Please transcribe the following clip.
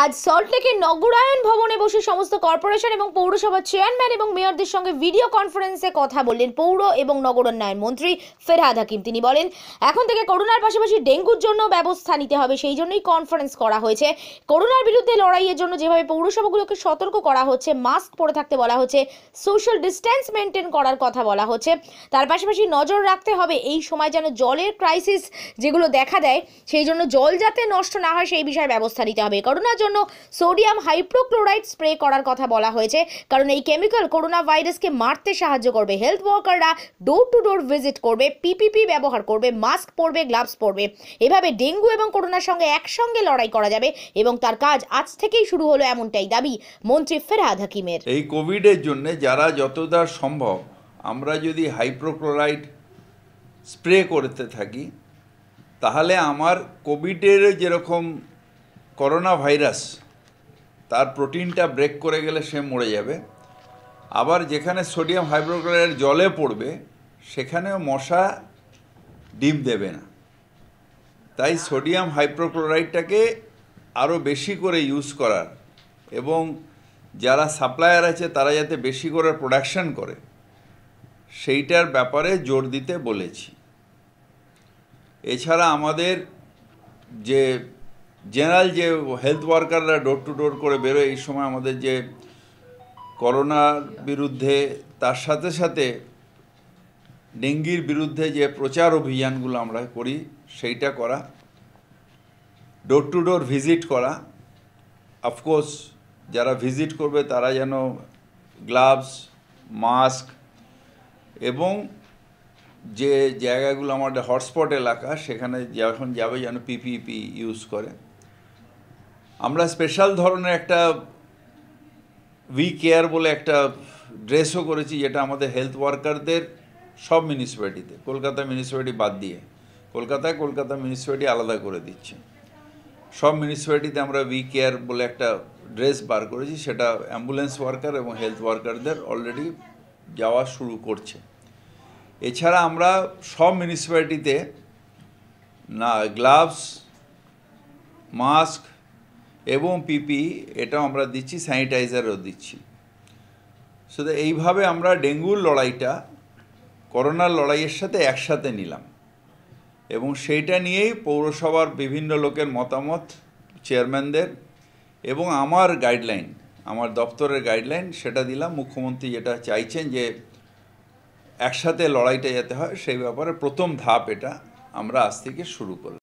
আজ সল্টলেকের নগরায়ণ ভবনে বসে সমস্ত কর্পোরেশন এবং পৌরসভার চেয়ারম্যান এবং মেয়রদের সঙ্গে ভিডিও কনফারেন্সে কথা বললেন পৌর এবং উন্নয়ন মন্ত্রী ফেরহাদ হাকিম তিনি বলেন এখন থেকে করোনার পাশাপাশি ডেঙ্গুর জন্য ব্যবস্থা নিতে হবে সেই জন্যই কনফারেন্স করা হয়েছে করোনার বিরুদ্ধে লড়াইয়ের জন্য যেভাবে পৌরসভাগুলোকে সতর্ক করা হচ্ছে মাস্ক পরে থাকতে বলা হচ্ছে সোশ্যাল ডিস্ট্যান্স মেনটেন করার কথা বলা হচ্ছে তার পাশাপাশি নজর রাখতে হবে এই সময় যেন জলের ক্রাইসিস যেগুলো দেখা দেয় সেই জন্য জল যাতে নষ্ট না হয় সেই বিষয়ে ব্যবস্থা নিতে হবে করোনা জন্য সোডিয়াম হাইপ্রোক্লোরাইড স্প্রে করার কথা বলা হয়েছে কারণ এই কেমিক্যাল করোনা ভাইরাসকে মারতে সাহায্য করবে হেলথ ওয়ার্কাররা ডোর টু ডোর ভিজিট করবে পিপিপি ব্যবহার করবে মাস্ক পরবে গ্লাভস পরবে এভাবে ডেঙ্গু এবং করোনার সঙ্গে একসঙ্গে লড়াই করা যাবে এবং তার কাজ আজ থেকেই শুরু হলো এমনটাই দাবি মন্ত্রী ফেরাদ হাকিমের এই কোভিডের জন্য যারা যতদার সম্ভব আমরা যদি হাইপ্রোক্লোরাইড স্প্রে করতে থাকি তাহলে আমার কোভিডের যেরকম করোনা ভাইরাস তার প্রোটিনটা ব্রেক করে গেলে সে মরে যাবে আবার যেখানে সোডিয়াম হাইড্রোক্লোরাইড জলে পড়বে সেখানেও মশা ডিম দেবে না তাই সোডিয়াম হাইড্রোক্লোরাইডটাকে আরও বেশি করে ইউজ করার এবং যারা সাপ্লায়ার আছে তারা যাতে বেশি করে প্রোডাকশন করে সেইটার ব্যাপারে জোর দিতে বলেছি এছাড়া আমাদের যে জেনারেল যে হেলথ ওয়ার্কাররা ডোর টু ডোর করে বেরোয় এই সময় আমাদের যে করোনার বিরুদ্ধে তার সাথে সাথে ডেঙ্গির বিরুদ্ধে যে প্রচার অভিযানগুলো আমরা করি সেইটা করা ডোর টু ডোর ভিজিট করা অফকোর্স যারা ভিজিট করবে তারা যেন গ্লাভস মাস্ক এবং যে জায়গাগুলো আমাদের হটস্পট এলাকা সেখানে যখন যাবে যেন পিপিপি ইউজ করে আমরা স্পেশাল ধরনের একটা উই কেয়ার বলে একটা ড্রেসও করেছি যেটা আমাদের হেলথ ওয়ার্কারদের সব মিউনিসিপ্যালিটিতে কলকাতা মিউনিসিপ্যালিটি বাদ দিয়ে কলকাতায় কলকাতা মিউনিসিপ্যালিটি আলাদা করে দিচ্ছে সব মিউনিসিপ্যালিটিতে আমরা উই কেয়ার বলে একটা ড্রেস বার করেছি সেটা অ্যাম্বুলেন্স ওয়ার্কার এবং হেলথ ওয়ার্কারদের অলরেডি যাওয়া শুরু করছে এছাড়া আমরা সব মিউনিসিপ্যালিটিতে না গ্লাভস মাস্ক এবং পিপি এটাও আমরা দিচ্ছি স্যানিটাইজারও দিচ্ছি শুধু এইভাবে আমরা ডেঙ্গুর লড়াইটা করোনার লড়াইয়ের সাথে একসাথে নিলাম এবং সেইটা নিয়েই পৌরসভার বিভিন্ন লোকের মতামত চেয়ারম্যানদের এবং আমার গাইডলাইন আমার দপ্তরের গাইডলাইন সেটা দিলাম মুখ্যমন্ত্রী যেটা চাইছেন যে একসাথে লড়াইটা যেতে হয় সেই ব্যাপারে প্রথম ধাপ এটা আমরা আজ থেকে শুরু করলাম